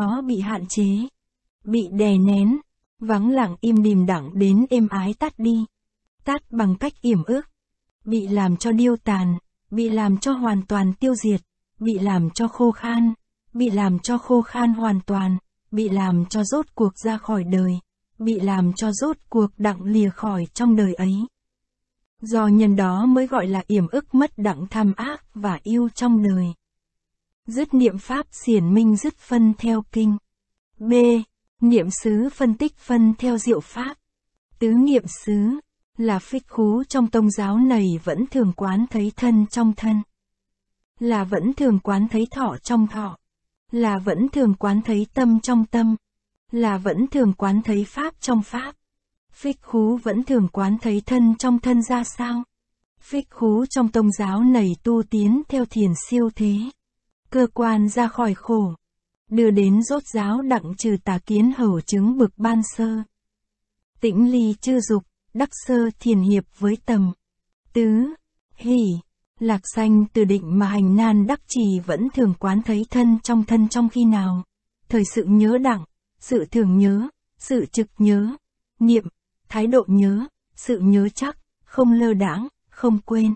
Nó bị hạn chế, bị đè nén, vắng lặng im đìm đẳng đến êm ái tắt đi. Tắt bằng cách yểm ước, bị làm cho điêu tàn, bị làm cho hoàn toàn tiêu diệt, bị làm cho khô khan, bị làm cho khô khan hoàn toàn, bị làm cho rốt cuộc ra khỏi đời, bị làm cho rốt cuộc đặng lìa khỏi trong đời ấy. Do nhân đó mới gọi là yểm ức mất đặng tham ác và yêu trong đời. Dứt niệm pháp xiển minh dứt phân theo kinh. B. Niệm xứ phân tích phân theo diệu pháp. Tứ niệm xứ là phích khú trong tông giáo này vẫn thường quán thấy thân trong thân. Là vẫn thường quán thấy thọ trong thọ. Là vẫn thường quán thấy tâm trong tâm. Là vẫn thường quán thấy pháp trong pháp. Phích khú vẫn thường quán thấy thân trong thân ra sao? Phích khú trong tông giáo này tu tiến theo thiền siêu thế cơ quan ra khỏi khổ, đưa đến rốt giáo đặng trừ tà kiến hầu chứng bực ban sơ. Tĩnh ly chư dục, đắc sơ thiền hiệp với tầm. Tứ, hỷ, lạc sanh từ định mà hành nan đắc trì vẫn thường quán thấy thân trong thân trong khi nào. Thời sự nhớ đẳng, sự thường nhớ, sự trực nhớ, niệm, thái độ nhớ, sự nhớ chắc, không lơ đãng, không quên.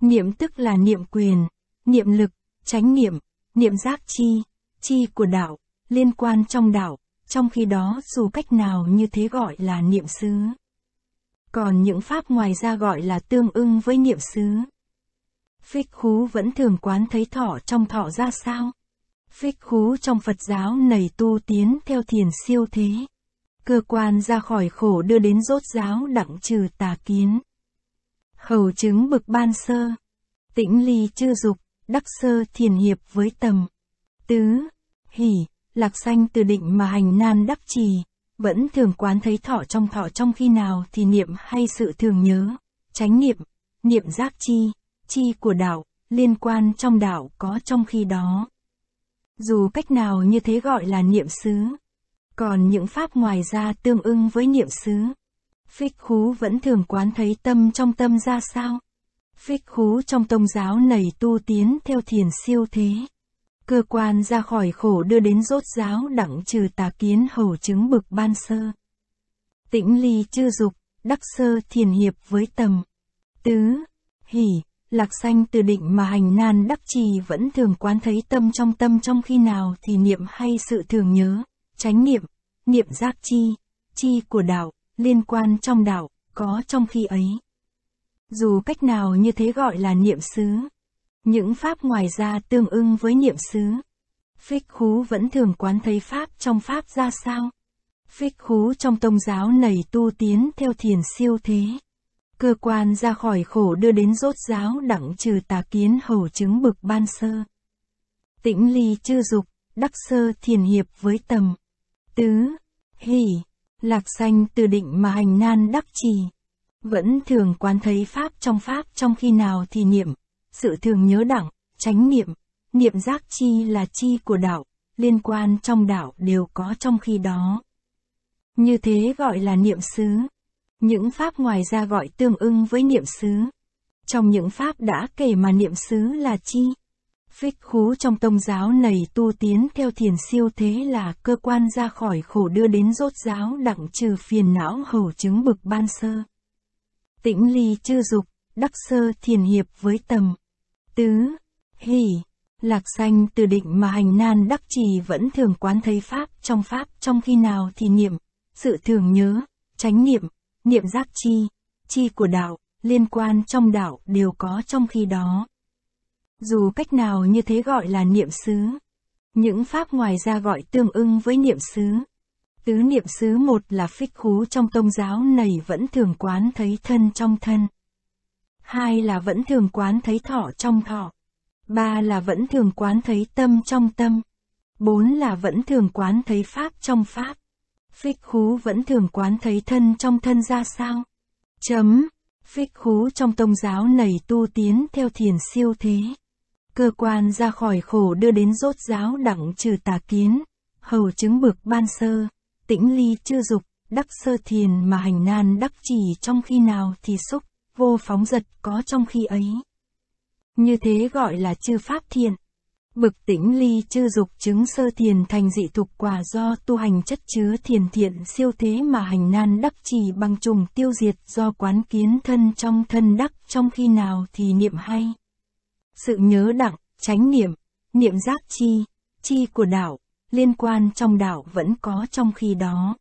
Niệm tức là niệm quyền, niệm lực, Chánh niệm, niệm giác chi, chi của đạo, liên quan trong đạo, trong khi đó dù cách nào như thế gọi là niệm xứ. Còn những pháp ngoài ra gọi là tương ưng với niệm xứ. Phích khú vẫn thường quán thấy thọ trong thọ ra sao? Phích khú trong Phật giáo nầy tu tiến theo thiền siêu thế. Cơ quan ra khỏi khổ đưa đến rốt giáo đặng trừ tà kiến. Hầu chứng bực ban sơ. Tĩnh ly chưa dục đắc sơ thiền hiệp với tầm. Tứ, hỉ, lạc sanh từ định mà hành nan đắc trì, vẫn thường quán thấy thọ trong thọ trong khi nào thì niệm hay sự thường nhớ, tránh niệm, niệm giác chi, chi của đạo, liên quan trong đạo có trong khi đó. Dù cách nào như thế gọi là niệm xứ. Còn những pháp ngoài ra tương ưng với niệm xứ. Phích khú vẫn thường quán thấy tâm trong tâm ra sao? Phích khú trong tông giáo này tu tiến theo thiền siêu thế. Cơ quan ra khỏi khổ đưa đến rốt giáo đẳng trừ tà kiến hầu chứng bực ban sơ. Tĩnh ly chư dục, đắc sơ thiền hiệp với tầm. Tứ, hỉ, lạc sanh từ định mà hành nan đắc trì vẫn thường quán thấy tâm trong tâm trong khi nào thì niệm hay sự thường nhớ, tránh niệm, niệm giác chi, chi của đạo, liên quan trong đạo, có trong khi ấy. Dù cách nào như thế gọi là niệm xứ. Những pháp ngoài ra tương ưng với niệm xứ. Phích khú vẫn thường quán thấy pháp trong pháp ra sao? Phích khú trong tông giáo nầy tu tiến theo thiền siêu thế. Cơ quan ra khỏi khổ đưa đến rốt giáo đặng trừ tà kiến hầu chứng bực ban sơ. Tĩnh ly chư dục, đắc sơ thiền hiệp với tầm. Tứ, hỷ, lạc sanh từ định mà hành nan đắc trì vẫn thường quan thấy pháp trong pháp trong khi nào thì niệm sự thường nhớ đẳng tránh niệm niệm giác chi là chi của đạo liên quan trong đạo đều có trong khi đó như thế gọi là niệm xứ những pháp ngoài ra gọi tương ưng với niệm xứ trong những pháp đã kể mà niệm xứ là chi phích khú trong tông giáo này tu tiến theo thiền siêu thế là cơ quan ra khỏi khổ đưa đến rốt giáo đặng trừ phiền não hầu chứng bực ban sơ tĩnh ly chư dục, đắc sơ thiền hiệp với tầm. Tứ, hỷ, lạc sanh từ định mà hành nan đắc trì vẫn thường quán thấy Pháp trong Pháp trong khi nào thì niệm, sự thường nhớ, tránh niệm, niệm giác chi, chi của đạo, liên quan trong đạo đều có trong khi đó. Dù cách nào như thế gọi là niệm xứ. Những pháp ngoài ra gọi tương ưng với niệm xứ. Tứ niệm xứ một là phích khú trong tông giáo này vẫn thường quán thấy thân trong thân. Hai là vẫn thường quán thấy thọ trong thọ. Ba là vẫn thường quán thấy tâm trong tâm. Bốn là vẫn thường quán thấy pháp trong pháp. Phích khú vẫn thường quán thấy thân trong thân ra sao? Chấm. Phích khú trong tông giáo này tu tiến theo thiền siêu thế. Cơ quan ra khỏi khổ đưa đến rốt giáo đẳng trừ tà kiến, hầu chứng bực ban sơ tĩnh ly chưa dục, đắc sơ thiền mà hành nan đắc chỉ trong khi nào thì xúc, vô phóng giật có trong khi ấy. Như thế gọi là chư pháp thiện. Bực tĩnh ly chư dục chứng sơ thiền thành dị tục quả do tu hành chất chứa thiền thiện siêu thế mà hành nan đắc trì bằng trùng tiêu diệt do quán kiến thân trong thân đắc trong khi nào thì niệm hay. Sự nhớ đặng, tránh niệm, niệm giác chi, chi của đạo, liên quan trong đạo vẫn có trong khi đó.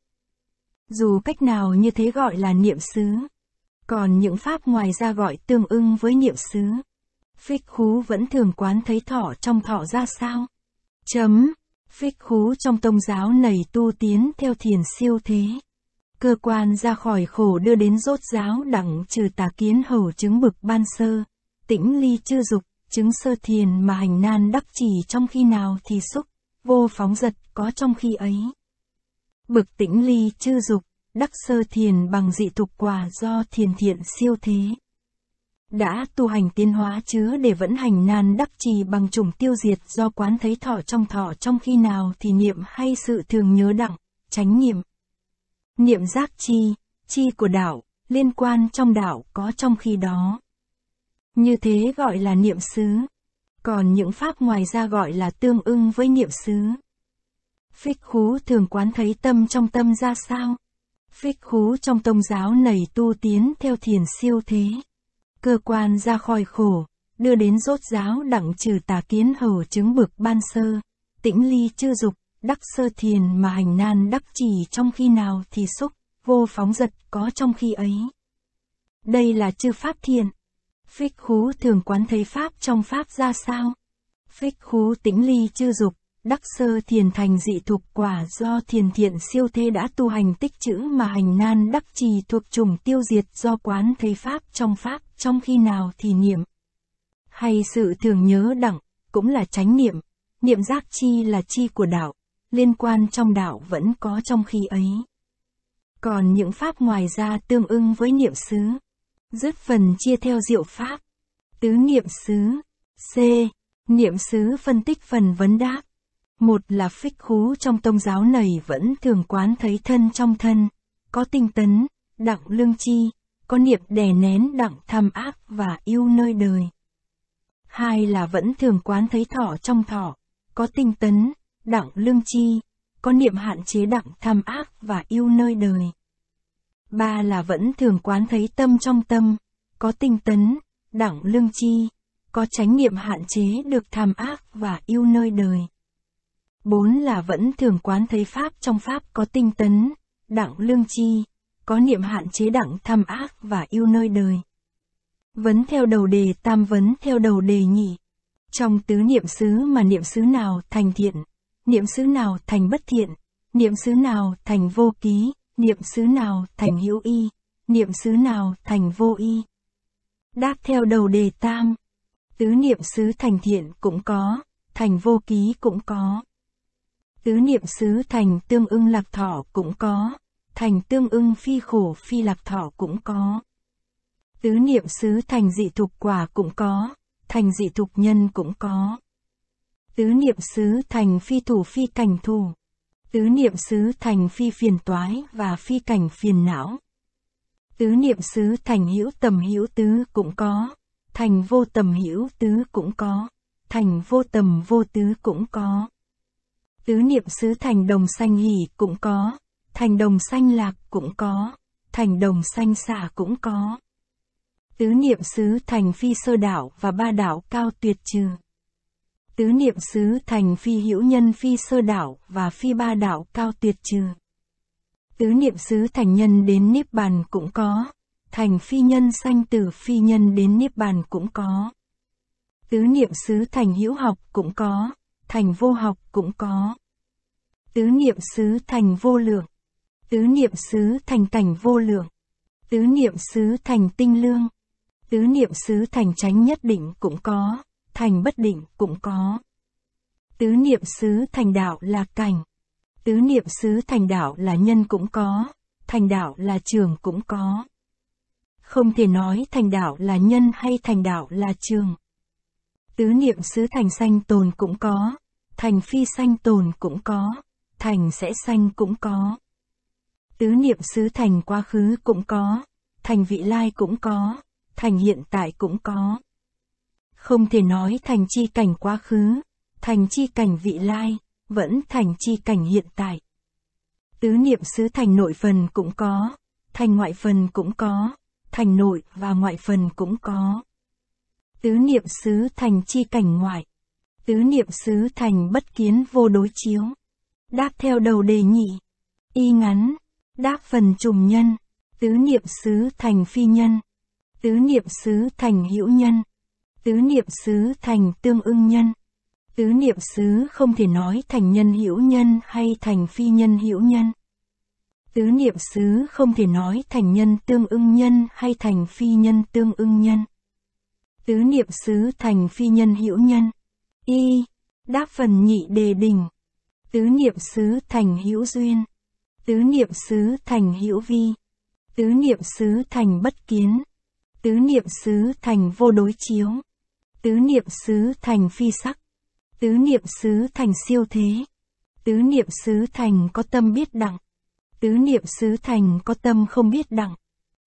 Dù cách nào như thế gọi là niệm xứ, còn những pháp ngoài ra gọi tương ưng với niệm xứ. Phích khú vẫn thường quán thấy thọ trong thọ ra sao? Chấm. Phích khú trong tông giáo này tu tiến theo thiền siêu thế. Cơ quan ra khỏi khổ đưa đến rốt giáo đẳng trừ tà kiến hầu chứng bực ban sơ. Tĩnh ly chưa dục, chứng sơ thiền mà hành nan đắc chỉ trong khi nào thì xúc vô phóng giật có trong khi ấy. Bực tĩnh ly chư dục, đắc sơ thiền bằng dị tục quả do thiền thiện siêu thế. Đã tu hành tiến hóa chứa để vẫn hành nan đắc trì bằng chủng tiêu diệt do quán thấy thọ trong thọ trong khi nào thì niệm hay sự thường nhớ đẳng, tránh niệm. Niệm giác chi, chi của đạo, liên quan trong đạo có trong khi đó. Như thế gọi là niệm xứ. Còn những pháp ngoài ra gọi là tương ưng với niệm xứ. Phích khú thường quán thấy tâm trong tâm ra sao? Phích khú trong tông giáo này tu tiến theo thiền siêu thế. Cơ quan ra khỏi khổ, đưa đến rốt giáo đặng trừ tà kiến hầu chứng bực ban sơ, tĩnh ly chư dục, đắc sơ thiền mà hành nan đắc chỉ trong khi nào thì xúc, vô phóng giật có trong khi ấy. Đây là chư pháp thiền, Phích khú thường quán thấy Pháp trong Pháp ra sao? Phích khú tĩnh ly chư dục, đắc sơ thiền thành dị thuộc quả do thiền thiện siêu thế đã tu hành tích chữ mà hành nan đắc trì thuộc trùng tiêu diệt do quán thấy Pháp trong Pháp trong khi nào thì niệm. Hay sự thường nhớ đẳng, cũng là chánh niệm, niệm giác chi là chi của đạo, liên quan trong đạo vẫn có trong khi ấy. Còn những pháp ngoài ra tương ưng với niệm xứ, Dứt phần chia theo diệu pháp. Tứ niệm xứ. C. Niệm xứ phân tích phần vấn đáp. Một là phích khú trong tông giáo này vẫn thường quán thấy thân trong thân, có tinh tấn, đặng lương chi, có niệm đè nén đặng tham ác và yêu nơi đời. Hai là vẫn thường quán thấy thọ trong thọ có tinh tấn, đặng lương chi, có niệm hạn chế đặng tham ác và yêu nơi đời. Ba là vẫn thường quán thấy tâm trong tâm, có tinh tấn, đẳng lương chi, có chánh niệm hạn chế được tham ác và yêu nơi đời. Bốn là vẫn thường quán thấy pháp trong pháp có tinh tấn, đẳng lương chi, có niệm hạn chế đẳng tham ác và yêu nơi đời. Vấn theo đầu đề tam vấn theo đầu đề nhị. Trong tứ niệm xứ mà niệm xứ nào thành thiện, niệm xứ nào thành bất thiện, niệm xứ nào thành vô ký, niệm xứ nào thành hữu y, niệm xứ nào thành vô y. Đáp theo đầu đề tam, tứ niệm xứ thành thiện cũng có, thành vô ký cũng có. Tứ niệm xứ thành tương ưng lạc thọ cũng có, thành tương ưng phi khổ phi lạc thọ cũng có. Tứ niệm xứ thành dị thục quả cũng có, thành dị thục nhân cũng có. Tứ niệm xứ thành phi thủ phi cảnh thủ, Tứ niệm xứ thành phi phiền toái và phi cảnh phiền não. Tứ niệm xứ thành hữu tầm hữu tứ cũng có, thành vô tầm hữu tứ cũng có, thành vô tầm vô tứ cũng có. Tứ niệm xứ thành đồng xanh hỉ cũng có, thành đồng xanh lạc cũng có, thành đồng xanh xả cũng có. Tứ niệm xứ thành phi sơ đảo và ba đảo cao tuyệt trừ tứ niệm xứ thành phi hữu nhân phi sơ đạo và phi ba đạo cao tuyệt trừ. Tứ niệm xứ thành nhân đến niết bàn cũng có, thành phi nhân sanh từ phi nhân đến niết bàn cũng có. Tứ niệm xứ thành hữu học cũng có, thành vô học cũng có. Tứ niệm xứ thành vô lượng, tứ niệm xứ thành cảnh vô lượng, tứ niệm xứ thành tinh lương, tứ niệm xứ thành chánh nhất định cũng có thành bất định cũng có. Tứ niệm xứ thành đạo là cảnh. Tứ niệm xứ thành đạo là nhân cũng có, thành đạo là trường cũng có. Không thể nói thành đạo là nhân hay thành đạo là trường. Tứ niệm xứ thành sanh tồn cũng có, thành phi sanh tồn cũng có, thành sẽ sanh cũng có. Tứ niệm xứ thành quá khứ cũng có, thành vị lai cũng có, thành hiện tại cũng có. Không thể nói thành chi cảnh quá khứ, thành chi cảnh vị lai, vẫn thành chi cảnh hiện tại. Tứ niệm xứ thành nội phần cũng có, thành ngoại phần cũng có, thành nội và ngoại phần cũng có. Tứ niệm xứ thành chi cảnh ngoại, tứ niệm xứ thành bất kiến vô đối chiếu. Đáp theo đầu đề nhị, y ngắn, đáp phần trùng nhân, tứ niệm xứ thành phi nhân, tứ niệm xứ thành hữu nhân, tứ niệm xứ thành tương ưng nhân. Tứ niệm xứ không thể nói thành nhân hữu nhân hay thành phi nhân hữu nhân. Tứ niệm xứ không thể nói thành nhân tương ưng nhân hay thành phi nhân tương ưng nhân. Tứ niệm xứ thành phi nhân hữu nhân. Y. Đáp phần nhị đề đỉnh. Tứ niệm xứ thành hữu duyên. Tứ niệm xứ thành hữu vi. Tứ niệm xứ thành bất kiến. Tứ niệm xứ thành vô đối chiếu. Tứ niệm xứ thành phi sắc. Tứ niệm xứ thành siêu thế. Tứ niệm xứ thành có tâm biết đặng. Tứ niệm xứ thành có tâm không biết đặng.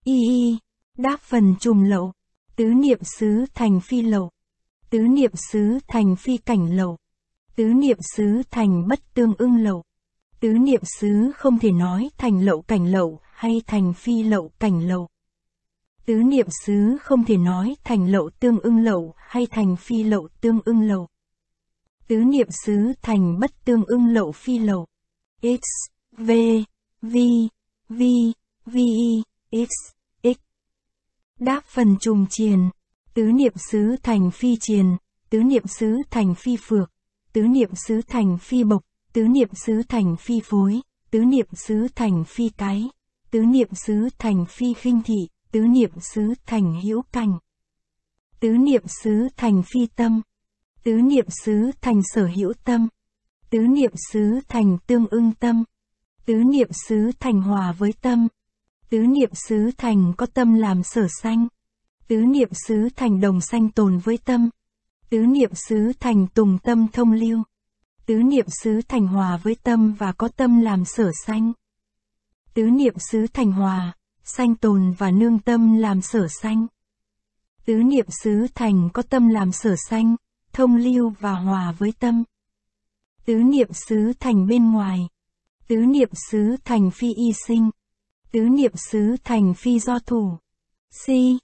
Y y, đáp phần trùm lậu. Tứ niệm xứ thành phi lậu. Tứ niệm xứ thành phi cảnh lậu. Tứ niệm xứ thành bất tương ưng lậu. Tứ niệm xứ không thể nói thành lậu cảnh lậu hay thành phi lậu cảnh lậu. Tứ niệm xứ không thể nói thành lậu tương ưng lậu hay thành phi lậu tương ưng lậu. Tứ niệm xứ thành bất tương ưng lậu phi lậu. X, V, V, V, V, X, X. Đáp phần trùng triền. Tứ niệm xứ thành phi triền. Tứ niệm xứ thành phi phược. Tứ niệm xứ thành phi bộc. Tứ niệm xứ thành phi phối. Tứ niệm xứ thành phi cái. Tứ niệm xứ thành phi khinh thị tứ niệm xứ thành hữu cảnh. Tứ niệm xứ thành phi tâm. Tứ niệm xứ thành sở hữu tâm. Tứ niệm xứ thành tương ưng tâm. Tứ niệm xứ thành hòa với tâm. Tứ niệm xứ thành có tâm làm sở sanh. Tứ niệm xứ thành đồng sanh tồn với tâm. Tứ niệm xứ thành tùng tâm thông lưu. Tứ niệm xứ thành hòa với tâm và có tâm làm sở sanh. Tứ niệm xứ thành hòa, sanh tồn và nương tâm làm sở sanh. Tứ niệm xứ thành có tâm làm sở sanh, thông lưu và hòa với tâm. Tứ niệm xứ thành bên ngoài. Tứ niệm xứ thành phi y sinh. Tứ niệm xứ thành phi do thủ. Si,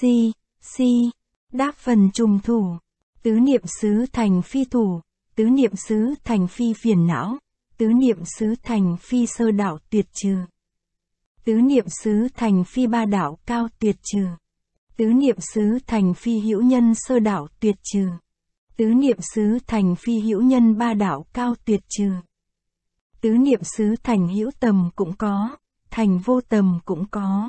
si, si, đáp phần trùng thủ. Tứ niệm xứ thành phi thủ. Tứ niệm xứ thành phi phiền não. Tứ niệm xứ thành phi sơ đạo tuyệt trừ. Tứ niệm xứ thành phi ba đạo cao tuyệt trừ. Tứ niệm xứ thành phi hữu nhân sơ đạo tuyệt trừ. Tứ niệm xứ thành phi hữu nhân ba đạo cao tuyệt trừ. Tứ niệm xứ thành hữu tầm cũng có, thành vô tầm cũng có.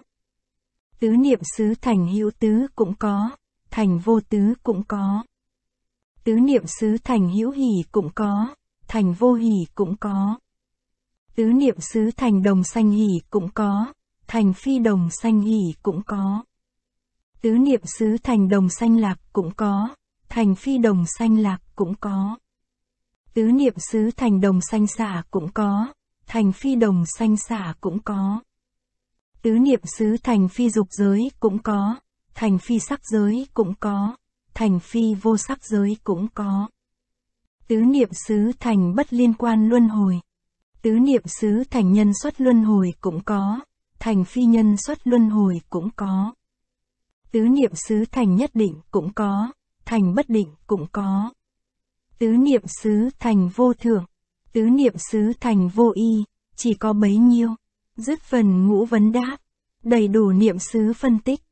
Tứ niệm xứ thành hữu tứ cũng có, thành vô tứ cũng có. Tứ niệm xứ thành hữu hỷ cũng có, thành vô hỷ cũng có. Tứ niệm xứ thành đồng xanh hỉ cũng có, thành phi đồng xanh hỉ cũng có. Tứ niệm xứ thành đồng xanh lạc cũng có, thành phi đồng xanh lạc cũng có. Tứ niệm xứ thành đồng xanh xả cũng có, thành phi đồng xanh xả cũng có. Tứ niệm xứ thành phi dục giới cũng có, thành phi sắc giới cũng có, thành phi vô sắc giới cũng có. Tứ niệm xứ thành bất liên quan luân hồi, Tứ niệm xứ thành nhân xuất luân hồi cũng có, thành phi nhân xuất luân hồi cũng có. Tứ niệm xứ thành nhất định cũng có, thành bất định cũng có. Tứ niệm xứ thành vô thường, tứ niệm xứ thành vô y, chỉ có bấy nhiêu. Dứt phần ngũ vấn đáp, đầy đủ niệm xứ phân tích.